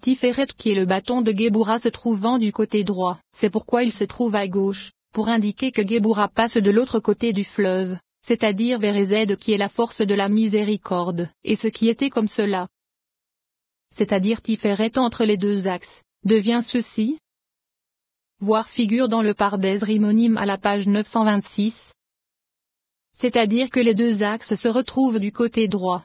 Tiferet qui est le bâton de Gebura se trouvant du côté droit. C'est pourquoi il se trouve à gauche, pour indiquer que Gebura passe de l'autre côté du fleuve, c'est-à-dire vers Ezed qui est la force de la miséricorde. Et ce qui était comme cela, c'est-à-dire Tiferet entre les deux axes, devient ceci. Voir figure dans le Pardès Rimonim à la page 926. C'est-à-dire que les deux axes se retrouvent du côté droit.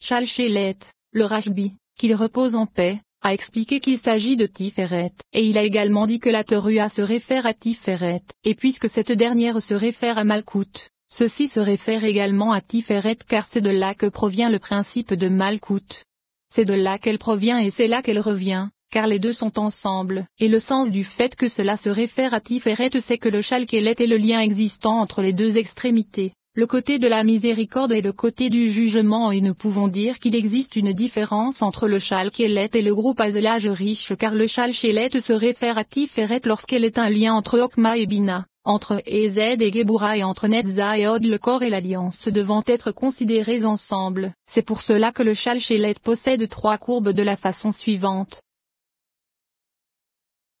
Chalchelet, le Rashbi, qu'il repose en paix, a expliqué qu'il s'agit de Tiferet, et il a également dit que la Torua se réfère à Tiferet, et puisque cette dernière se réfère à Malkout, ceci se réfère également à Tiferet car c'est de là que provient le principe de Malkout. C'est de là qu'elle provient et c'est là qu'elle revient, car les deux sont ensemble, et le sens du fait que cela se réfère à Tiferet c'est que le chal est le lien existant entre les deux extrémités. Le côté de la miséricorde est le côté du jugement et nous pouvons dire qu'il existe une différence entre le châle et le groupe azelage riche car le châle se réfère à Tiferet lorsqu'elle est un lien entre Okma et Bina, entre Ez et Gebura et entre Netza et Od le corps et l'alliance devant être considérés ensemble. C'est pour cela que le châle possède trois courbes de la façon suivante.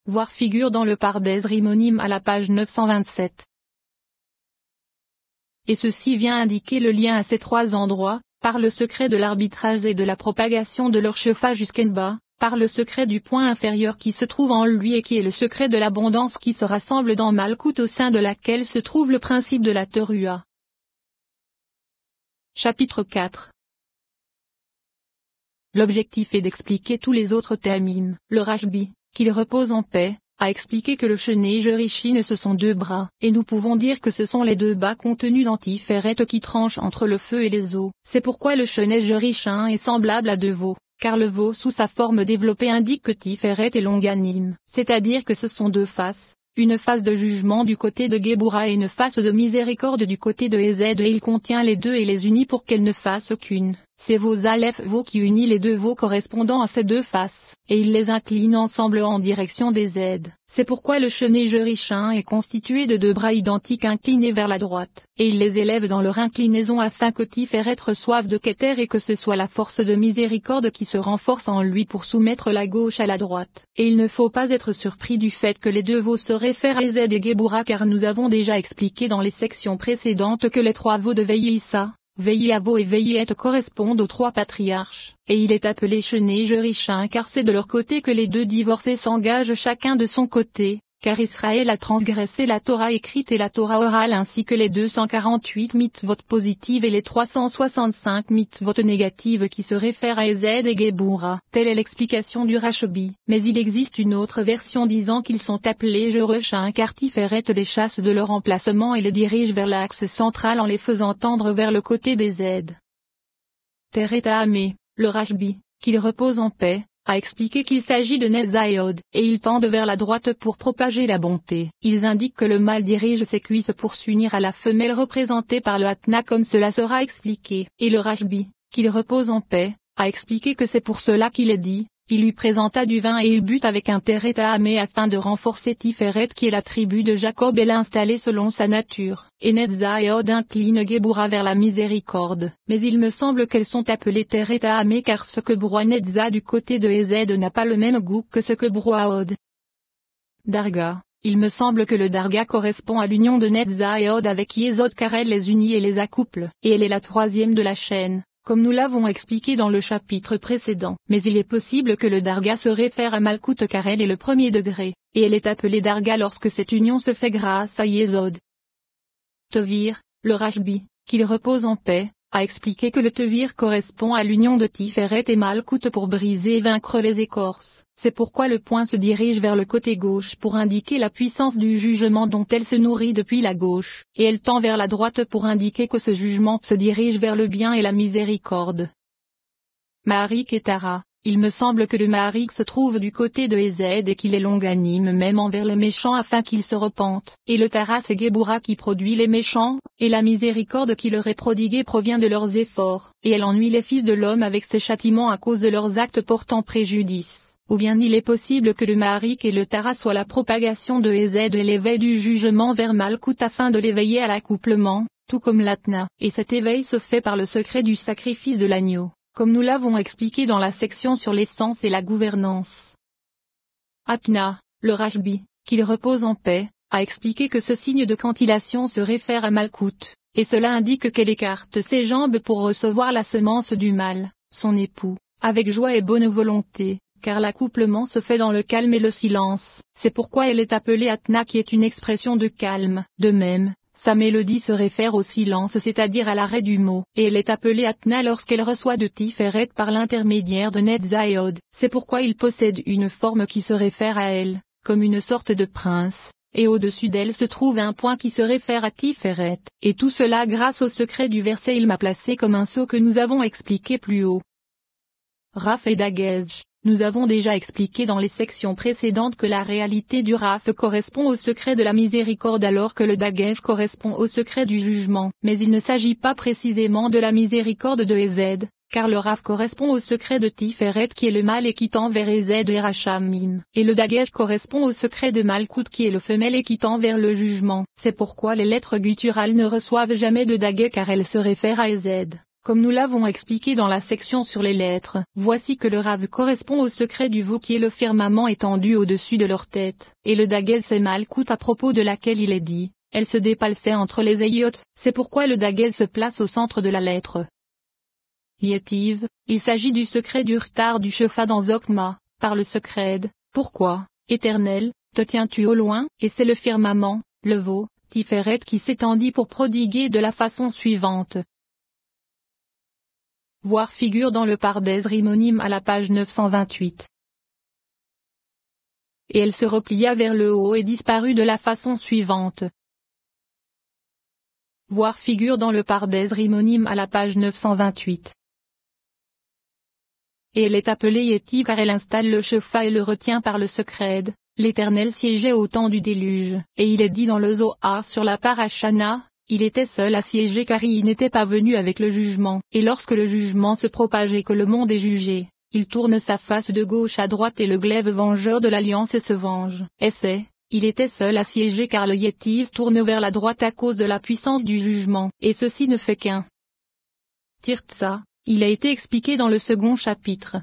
Voir figure dans le Pardes Rimonim à la page 927 et ceci vient indiquer le lien à ces trois endroits, par le secret de l'arbitrage et de la propagation de leur chauffage jusqu'en bas, par le secret du point inférieur qui se trouve en lui et qui est le secret de l'abondance qui se rassemble dans Malkout au sein de laquelle se trouve le principe de la Terua. Chapitre 4 L'objectif est d'expliquer tous les autres termes, Le Rajbi, qu'il repose en paix, a expliqué que le chenet Jerichine ce sont deux bras, et nous pouvons dire que ce sont les deux bas contenus Tiferet qui tranchent entre le feu et les eaux. C'est pourquoi le chenet Jerichin est semblable à deux veaux, car le veau sous sa forme développée indique que Tiferet est longanime, c'est-à-dire que ce sont deux faces, une face de jugement du côté de Gebura et une face de miséricorde du côté de Ezed et il contient les deux et les unit pour qu'elle ne fasse aucune c'est vos aleph vos qui unit les deux veaux correspondant à ces deux faces, et ils les inclinent ensemble en direction des Z. C'est pourquoi le Chené-Jerichin est constitué de deux bras identiques inclinés vers la droite, et il les élève dans leur inclinaison afin que être soif de Keter et que ce soit la force de miséricorde qui se renforce en lui pour soumettre la gauche à la droite. Et il ne faut pas être surpris du fait que les deux veaux se réfèrent à Z et gebura car nous avons déjà expliqué dans les sections précédentes que les trois veaux de Veillissa, Veillavo et Veillette correspondent aux trois patriarches, et il est appelé Chené Jerichin car c'est de leur côté que les deux divorcés s'engagent chacun de son côté, car Israël a transgressé la Torah écrite et la Torah orale ainsi que les 248 mitzvot positives et les 365 mitzvot négatives qui se réfèrent à Ezed et Geboura. Telle est l'explication du Rashbi. Mais il existe une autre version disant qu'ils sont appelés Jerushin car Tiferet les chasse de leur emplacement et les dirige vers l'axe central en les faisant tendre vers le côté des Z. Terre Amé, le Rashbi, qu'il repose en paix, a expliqué qu'il s'agit de Nezayod, et ils tendent vers la droite pour propager la bonté. Ils indiquent que le mâle dirige ses cuisses pour s'unir à la femelle représentée par le Atna comme cela sera expliqué. Et le Rajbi, qu'il repose en paix, a expliqué que c'est pour cela qu'il est dit, il lui présenta du vin et il but avec un à Amé afin de renforcer Tiferet qui est la tribu de Jacob et l'installer selon sa nature. Enetza et Od inclinent Gebura vers la miséricorde. Mais il me semble qu'elles sont appelées à Amé car ce que broie Netza du côté de Ezed n'a pas le même goût que ce que broie Od. Darga. Il me semble que le Darga correspond à l'union de Netza et Od avec Yezod car elle les unit et les accouple. Et elle est la troisième de la chaîne comme nous l'avons expliqué dans le chapitre précédent. Mais il est possible que le darga se réfère à Malkut car elle est le premier degré, et elle est appelée darga lorsque cette union se fait grâce à Yezod Tovir, le Rashbi, qu'il repose en paix, a expliqué que le tevir correspond à l'union de Tiferet et coûte pour briser et vaincre les écorces. C'est pourquoi le point se dirige vers le côté gauche pour indiquer la puissance du jugement dont elle se nourrit depuis la gauche, et elle tend vers la droite pour indiquer que ce jugement se dirige vers le bien et la miséricorde. Marie Ketara il me semble que le Maharik se trouve du côté de Ezed et qu'il est longanime même envers les méchants afin qu'ils se repentent. Et le Tara et Geboura qui produit les méchants, et la miséricorde qui leur est prodiguée provient de leurs efforts. Et elle ennuie les fils de l'homme avec ses châtiments à cause de leurs actes portant préjudice. Ou bien il est possible que le Maharik et le Tara soient la propagation de Ezed et l'éveil du jugement vers Malkout afin de l'éveiller à l'accouplement, tout comme l'Atna. Et cet éveil se fait par le secret du sacrifice de l'agneau comme nous l'avons expliqué dans la section sur l'essence et la gouvernance. Atna, le Rajbi, qu'il repose en paix, a expliqué que ce signe de cantilation se réfère à Malkout, et cela indique qu'elle écarte ses jambes pour recevoir la semence du mal, son époux, avec joie et bonne volonté, car l'accouplement se fait dans le calme et le silence. C'est pourquoi elle est appelée Atna qui est une expression de calme. De même, sa mélodie se réfère au silence c'est-à-dire à, l'arrêt du mot, et elle est appelée Atna lorsqu'elle reçoit de Tiferet par l'intermédiaire de Netza C'est pourquoi il possède une forme qui se réfère à elle, comme une sorte de prince, et au-dessus d'elle se trouve un point qui se réfère à Tiferet, et tout cela grâce au secret du verset il m'a placé comme un sceau que nous avons expliqué plus haut. Raph et nous avons déjà expliqué dans les sections précédentes que la réalité du RAF correspond au secret de la miséricorde alors que le Dagesh correspond au secret du jugement. Mais il ne s'agit pas précisément de la miséricorde de Ez, car le RAF correspond au secret de Tiferet qui est le mâle et qui tend vers Ez et Rachamim, et le Dagesh correspond au secret de Malkout qui est le femelle et qui tend vers le jugement. C'est pourquoi les lettres gutturales ne reçoivent jamais de Dagesh car elles se réfèrent à Ez. Comme nous l'avons expliqué dans la section sur les lettres, voici que le rave correspond au secret du veau qui est le firmament étendu au-dessus de leur tête, et le dagel mal coûte à propos de laquelle il est dit, elle se dépalçait entre les ayotes, c'est pourquoi le dagel se place au centre de la lettre. Yétive, il s'agit du secret du retard du chefa dans Zokma, par le secret, pourquoi, éternel, te tiens-tu au loin, et c'est le firmament, le veau, Tiferet qui s'étendit pour prodiguer de la façon suivante, Voir figure dans le pardès rimonime à la page 928. Et elle se replia vers le haut et disparut de la façon suivante. Voir figure dans le pardès rimonime à la page 928. Et elle est appelée Yeti car elle installe le chefa et le retient par le secret. L'Éternel siégeait au temps du déluge. Et il est dit dans le Zohar sur la Parashana, il était seul assiégé car il n'était pas venu avec le jugement. Et lorsque le jugement se propage et que le monde est jugé, il tourne sa face de gauche à droite et le glaive vengeur de l'Alliance se venge. Essai. Il était seul assiégé car le Yetive tourne vers la droite à cause de la puissance du jugement. Et ceci ne fait qu'un. Tirtsa, il a été expliqué dans le second chapitre.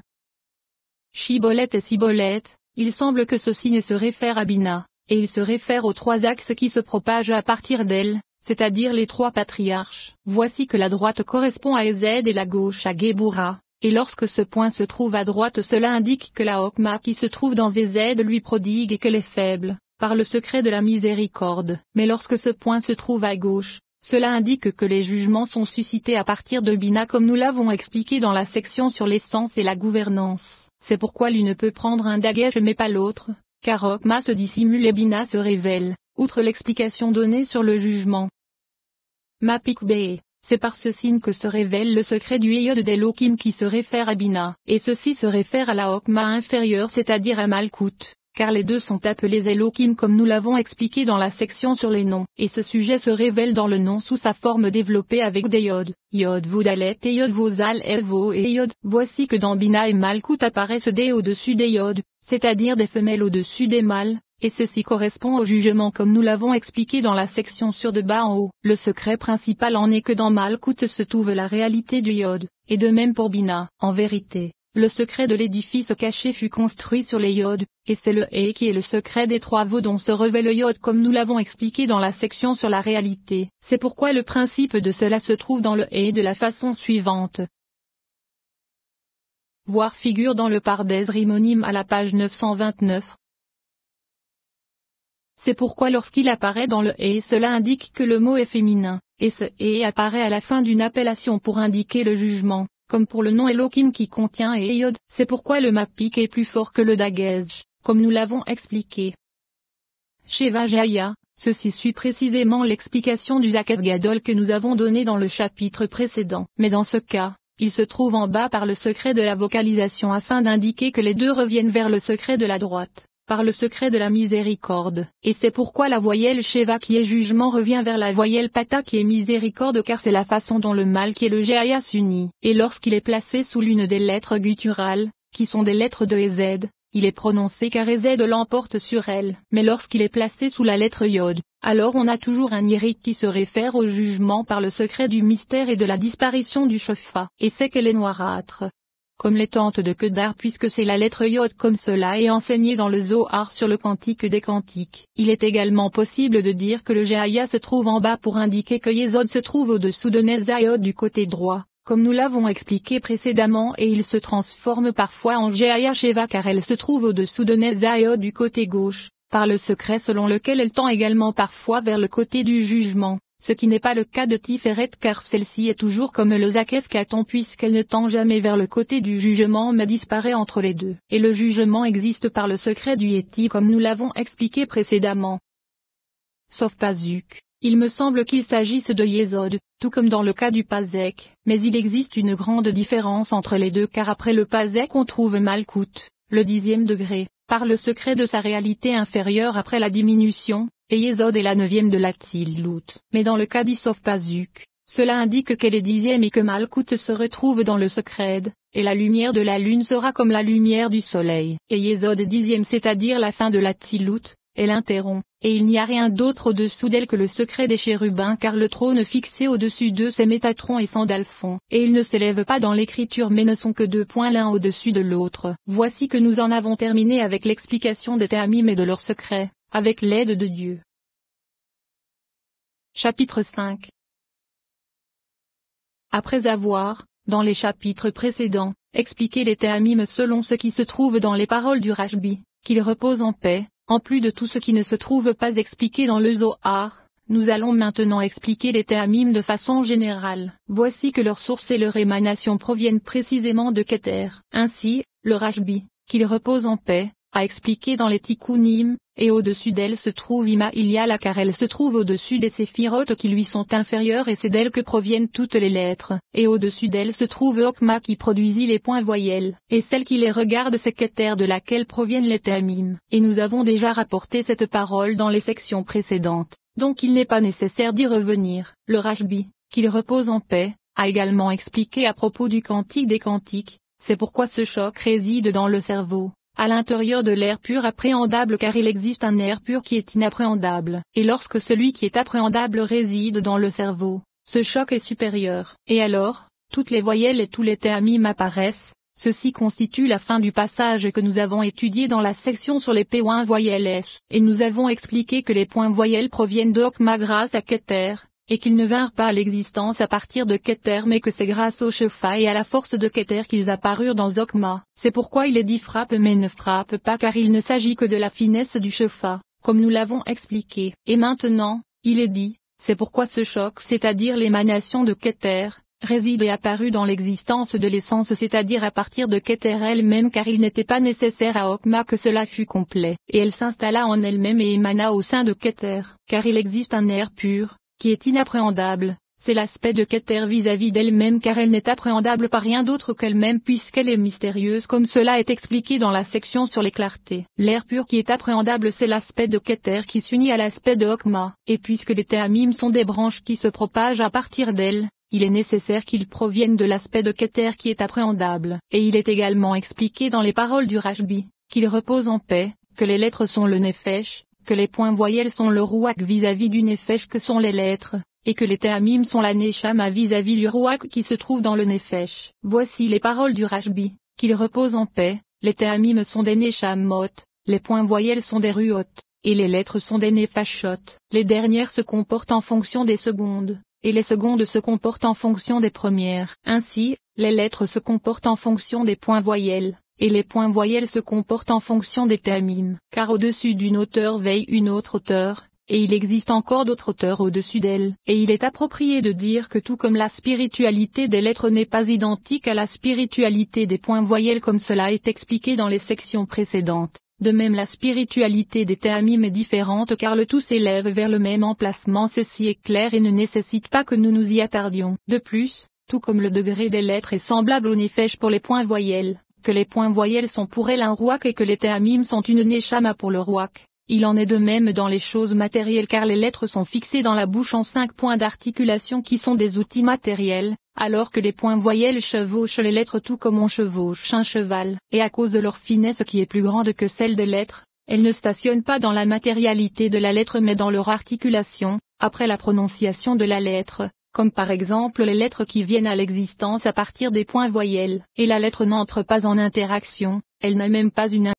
Chibolette et Sibolette, il semble que ceci ne se réfère à Bina, et il se réfère aux trois axes qui se propagent à partir d'elle, c'est-à-dire les trois patriarches. Voici que la droite correspond à EZ et la gauche à Gebura. et lorsque ce point se trouve à droite cela indique que la Hokma qui se trouve dans EZ lui prodigue et qu'elle est faible, par le secret de la miséricorde. Mais lorsque ce point se trouve à gauche, cela indique que les jugements sont suscités à partir de Bina comme nous l'avons expliqué dans la section sur l'essence et la gouvernance. C'est pourquoi l'une peut prendre un dagesh mais pas l'autre, car Okma se dissimule et Bina se révèle outre l'explication donnée sur le jugement. Mapikbe, c'est par ce signe que se révèle le secret du Eyod d'Elohim qui se réfère à Bina, et ceci se réfère à la Hokma inférieure c'est-à-dire à Malkut, car les deux sont appelés Elohim comme nous l'avons expliqué dans la section sur les noms, et ce sujet se révèle dans le nom sous sa forme développée avec des Yod, Yod Vodalet et Yod Vosal Evo et Yod. Voici que dans Bina et Malkut apparaissent des au-dessus des Yod, c'est-à-dire des femelles au-dessus des mâles, et ceci correspond au jugement comme nous l'avons expliqué dans la section sur de bas en haut. Le secret principal en est que dans Malkout se trouve la réalité du Yod, et de même pour Bina. En vérité, le secret de l'édifice caché fut construit sur les Yod, et c'est le et qui est le secret des trois veaux dont se revêt le Yod comme nous l'avons expliqué dans la section sur la réalité. C'est pourquoi le principe de cela se trouve dans le et de la façon suivante. Voir figure dans le Pardes Rimonim à la page 929, c'est pourquoi lorsqu'il apparaît dans le et cela indique que le mot est féminin, et ce et apparaît à la fin d'une appellation pour indiquer le jugement, comme pour le nom Elohim qui contient et C'est pourquoi le mapik est plus fort que le daggez comme nous l'avons expliqué. Chez Vajaya, Ceci suit précisément l'explication du Zakat Gadol que nous avons donné dans le chapitre précédent. Mais dans ce cas, il se trouve en bas par le secret de la vocalisation afin d'indiquer que les deux reviennent vers le secret de la droite par le secret de la miséricorde. Et c'est pourquoi la voyelle Sheva qui est jugement revient vers la voyelle Pata qui est miséricorde car c'est la façon dont le mal qui est le Géaïa s'unit. Et lorsqu'il est placé sous l'une des lettres gutturales, qui sont des lettres de EZ, il est prononcé car EZ l'emporte sur elle. Mais lorsqu'il est placé sous la lettre Yod, alors on a toujours un Yéric qui se réfère au jugement par le secret du mystère et de la disparition du Shofa. Et c'est qu'elle est noirâtre, comme les tentes de Kedar puisque c'est la lettre Yod comme cela est enseigné dans le Zohar sur le Cantique des Cantiques. Il est également possible de dire que le Jehaya se trouve en bas pour indiquer que Yezod se trouve au-dessous de Nezayod du côté droit, comme nous l'avons expliqué précédemment et il se transforme parfois en Jehaya Sheva car elle se trouve au-dessous de Nezayod du côté gauche, par le secret selon lequel elle tend également parfois vers le côté du jugement. Ce qui n'est pas le cas de Tiferet car celle-ci est toujours comme le Katon puisqu'elle ne tend jamais vers le côté du jugement mais disparaît entre les deux. Et le jugement existe par le secret du Yeti comme nous l'avons expliqué précédemment. Sauf Pazuk. Il me semble qu'il s'agisse de Yézod, tout comme dans le cas du Pazek, mais il existe une grande différence entre les deux car après le Pazek on trouve Malkout, le dixième degré, par le secret de sa réalité inférieure après la diminution, et Yézod est la neuvième de la Tzilout. Mais dans le cas disof Pazuk, cela indique qu'elle est dixième et que Malkout se retrouve dans le secret, et la lumière de la lune sera comme la lumière du soleil. Yézod est dixième c'est-à-dire la fin de la Tzilout, elle interrompt, et il n'y a rien d'autre au-dessous d'elle que le secret des chérubins car le trône fixé au-dessus d'eux c'est Métatron et Sandalphon, et ils ne s'élèvent pas dans l'écriture mais ne sont que deux points l'un au-dessus de l'autre. Voici que nous en avons terminé avec l'explication des Théamim et de leurs secrets. Avec l'aide de Dieu. Chapitre 5 Après avoir, dans les chapitres précédents, expliqué les théamimes selon ce qui se trouve dans les paroles du Rajbi, qu'il repose en paix, en plus de tout ce qui ne se trouve pas expliqué dans le Zohar, nous allons maintenant expliquer les théamimes de façon générale. Voici que leur source et leur émanation proviennent précisément de Keter. Ainsi, le Rajbi, qu'il repose en paix, a expliqué dans les Tikkunim, et au-dessus d'elle se trouve Ima Iliala car elle se trouve au-dessus des séphirotes qui lui sont inférieures et c'est d'elle que proviennent toutes les lettres, et au-dessus d'elle se trouve Okma qui produisit les points voyelles, et celle qui les regarde c'est Keter de laquelle proviennent les Tamim, et nous avons déjà rapporté cette parole dans les sections précédentes, donc il n'est pas nécessaire d'y revenir. Le Rashbi, qu'il repose en paix, a également expliqué à propos du cantique des cantiques, c'est pourquoi ce choc réside dans le cerveau, à l'intérieur de l'air pur appréhendable car il existe un air pur qui est inappréhendable. Et lorsque celui qui est appréhendable réside dans le cerveau, ce choc est supérieur. Et alors, toutes les voyelles et tous les théamimes apparaissent, Ceci constitue la fin du passage que nous avons étudié dans la section sur les P1 voyelles S, et nous avons expliqué que les points voyelles proviennent d'Okma grâce à Keter, et qu'ils ne vinrent pas à l'existence à partir de Keter mais que c'est grâce au Shefa et à la force de Keter qu'ils apparurent dans Okma. C'est pourquoi il est dit frappe mais ne frappe pas car il ne s'agit que de la finesse du Shefa, comme nous l'avons expliqué. Et maintenant, il est dit, c'est pourquoi ce choc c'est-à-dire l'émanation de Keter, réside et apparu dans l'existence de l'essence c'est-à-dire à partir de Keter elle-même car il n'était pas nécessaire à Okma que cela fût complet. Et elle s'installa en elle-même et émana au sein de Keter, car il existe un air pur, qui est inappréhendable, c'est l'aspect de Keter vis-à-vis d'elle-même car elle n'est appréhendable par rien d'autre qu'elle-même puisqu'elle est mystérieuse comme cela est expliqué dans la section sur les clartés. L'air pur qui est appréhendable c'est l'aspect de Keter qui s'unit à l'aspect de Okma. Et puisque les théamimes sont des branches qui se propagent à partir d'elle, il est nécessaire qu'ils proviennent de l'aspect de Keter qui est appréhendable. Et il est également expliqué dans les paroles du Rajbi, qu'il repose en paix, que les lettres sont le Nefesh, que les points voyelles sont le rouac vis-à-vis du nefesh que sont les lettres, et que les théamimes sont la néchama vis-à-vis du rouac qui se trouve dans le nefesh. Voici les paroles du Rashbi, qu'il repose en paix, les théamimes sont des nechamot, les points voyelles sont des ruotes, et les lettres sont des nefashot. Les dernières se comportent en fonction des secondes, et les secondes se comportent en fonction des premières. Ainsi, les lettres se comportent en fonction des points voyelles, et les points voyelles se comportent en fonction des thémimes. Car au-dessus d'une hauteur veille une autre hauteur, et il existe encore d'autres auteurs au-dessus d'elle. Et il est approprié de dire que tout comme la spiritualité des lettres n'est pas identique à la spiritualité des points voyelles comme cela est expliqué dans les sections précédentes, de même la spiritualité des théamimes est différente car le tout s'élève vers le même emplacement ceci est clair et ne nécessite pas que nous nous y attardions. De plus, tout comme le degré des lettres est semblable au néfèche pour les points voyelles, que les points voyelles sont pour elle un rouac et que les théamimes sont une néchama pour le rouac. Il en est de même dans les choses matérielles car les lettres sont fixées dans la bouche en cinq points d'articulation qui sont des outils matériels, alors que les points voyelles chevauchent les lettres tout comme on chevauche un cheval. Et à cause de leur finesse qui est plus grande que celle des lettres, elles ne stationnent pas dans la matérialité de la lettre mais dans leur articulation, après la prononciation de la lettre, comme par exemple les lettres qui viennent à l'existence à partir des points voyelles. Et la lettre n'entre pas en interaction, elle n'a même pas une